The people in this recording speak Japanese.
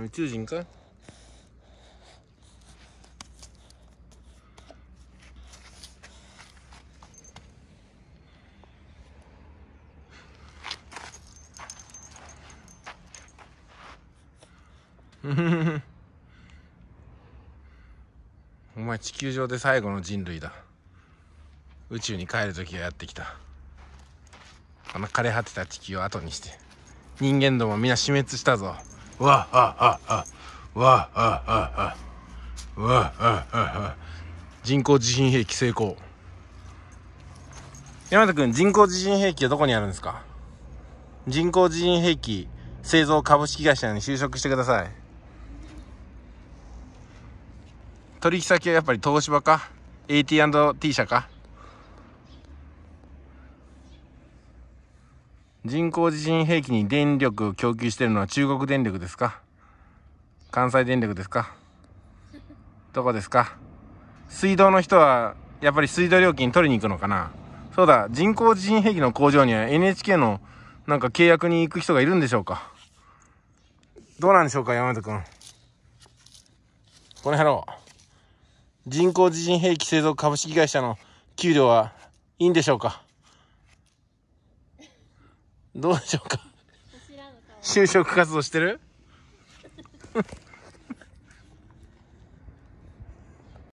宇宙人か お前地球上で最後の人類だ宇宙に帰る時がやってきたあの枯れ果てた地球を後にして人間ども皆死滅したぞわあああわあああわあああ人工地震兵器成功山田君人工地震兵器はどこにあるんですか人工地震兵器製造株式会社に就職してください取引先はやっぱり東芝か AT&T 社か人工地震兵器に電力を供給してるのは中国電力ですか関西電力ですかどこですか水道の人はやっぱり水道料金取りに行くのかなそうだ、人工地震兵器の工場には NHK のなんか契約に行く人がいるんでしょうかどうなんでしょうか山本君。この野郎。人工地震兵器製造株式会社の給料はいいんでしょうかどうでしょうか就職活動してる